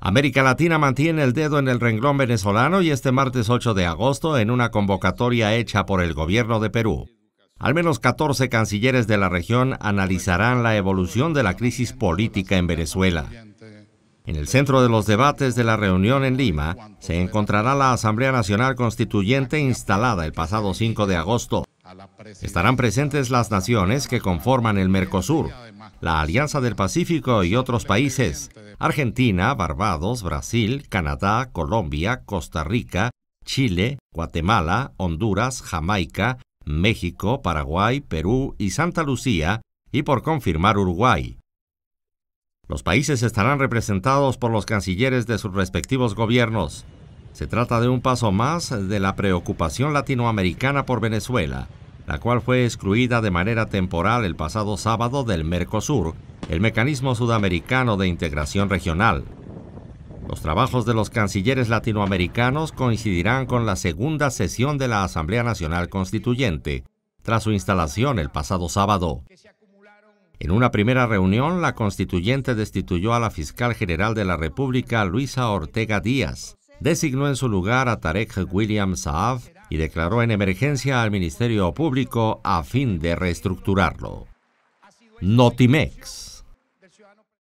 América Latina mantiene el dedo en el renglón venezolano y este martes 8 de agosto, en una convocatoria hecha por el gobierno de Perú, al menos 14 cancilleres de la región analizarán la evolución de la crisis política en Venezuela. En el centro de los debates de la reunión en Lima se encontrará la Asamblea Nacional Constituyente instalada el pasado 5 de agosto. Estarán presentes las naciones que conforman el Mercosur, la Alianza del Pacífico y otros países, Argentina, Barbados, Brasil, Canadá, Colombia, Costa Rica, Chile, Guatemala, Honduras, Jamaica, México, Paraguay, Perú y Santa Lucía, y por confirmar Uruguay. Los países estarán representados por los cancilleres de sus respectivos gobiernos. Se trata de un paso más de la preocupación latinoamericana por Venezuela, la cual fue excluida de manera temporal el pasado sábado del Mercosur el Mecanismo Sudamericano de Integración Regional. Los trabajos de los cancilleres latinoamericanos coincidirán con la segunda sesión de la Asamblea Nacional Constituyente, tras su instalación el pasado sábado. En una primera reunión, la constituyente destituyó a la fiscal general de la República, Luisa Ortega Díaz, designó en su lugar a Tarek William Saab y declaró en emergencia al Ministerio Público a fin de reestructurarlo. Notimex.